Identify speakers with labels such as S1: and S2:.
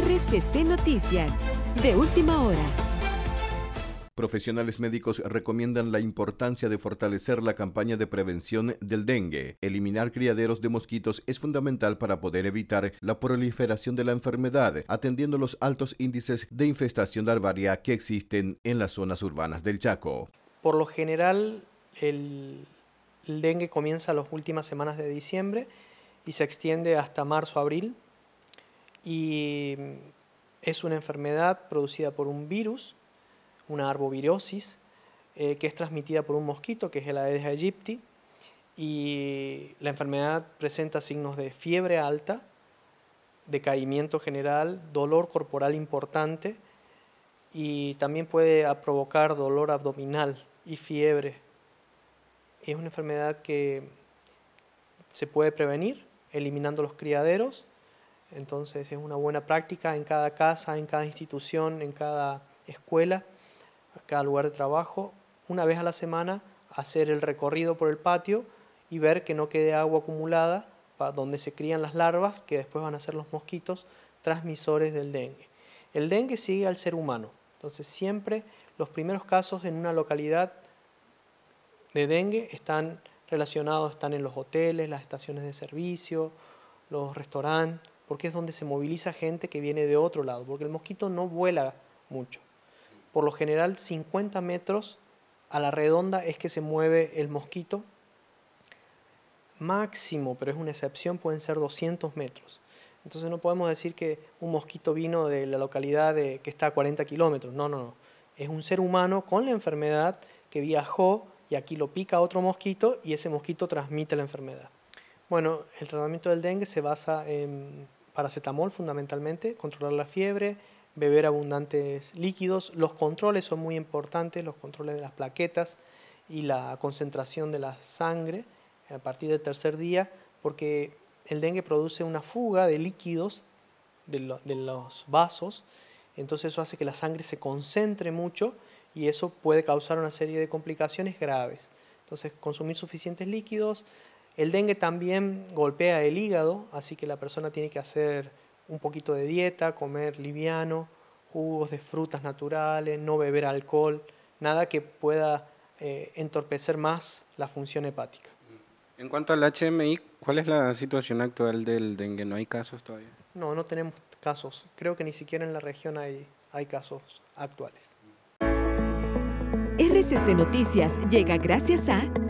S1: RCC Noticias, de última hora. Profesionales médicos recomiendan la importancia de fortalecer la campaña de prevención del dengue. Eliminar criaderos de mosquitos es fundamental para poder evitar la proliferación de la enfermedad, atendiendo los altos índices de infestación de larvaria que existen en las zonas urbanas del Chaco.
S2: Por lo general, el, el dengue comienza las últimas semanas de diciembre y se extiende hasta marzo-abril, y mm, es una enfermedad producida por un virus, una arbovirosis, eh, que es transmitida por un mosquito, que es el Aedes aegypti, y la enfermedad presenta signos de fiebre alta, decaimiento general, dolor corporal importante y también puede provocar dolor abdominal y fiebre. Es una enfermedad que se puede prevenir eliminando los criaderos entonces es una buena práctica en cada casa, en cada institución, en cada escuela, en cada lugar de trabajo, una vez a la semana hacer el recorrido por el patio y ver que no quede agua acumulada donde se crían las larvas, que después van a ser los mosquitos transmisores del dengue. El dengue sigue al ser humano, entonces siempre los primeros casos en una localidad de dengue están relacionados, están en los hoteles, las estaciones de servicio, los restaurantes, porque es donde se moviliza gente que viene de otro lado, porque el mosquito no vuela mucho. Por lo general, 50 metros a la redonda es que se mueve el mosquito. Máximo, pero es una excepción, pueden ser 200 metros. Entonces no podemos decir que un mosquito vino de la localidad de, que está a 40 kilómetros. No, no, no. Es un ser humano con la enfermedad que viajó y aquí lo pica otro mosquito y ese mosquito transmite la enfermedad. Bueno, el tratamiento del dengue se basa en paracetamol fundamentalmente, controlar la fiebre, beber abundantes líquidos. Los controles son muy importantes, los controles de las plaquetas y la concentración de la sangre a partir del tercer día, porque el dengue produce una fuga de líquidos de, los vasos, entonces eso hace que la sangre se concentre mucho y eso puede causar una serie de complicaciones graves. Entonces, consumir suficientes líquidos, el dengue también golpea el hígado, así que la persona tiene que hacer un poquito de dieta, comer liviano, jugos de frutas naturales, no beber alcohol, nada que pueda eh, entorpecer más la función hepática.
S1: En cuanto al HMI, ¿cuál es la situación actual del dengue? ¿No hay
S2: casos todavía? No, no tenemos casos. Creo que ni siquiera en la región hay, hay casos actuales.
S1: RCC Noticias llega gracias a...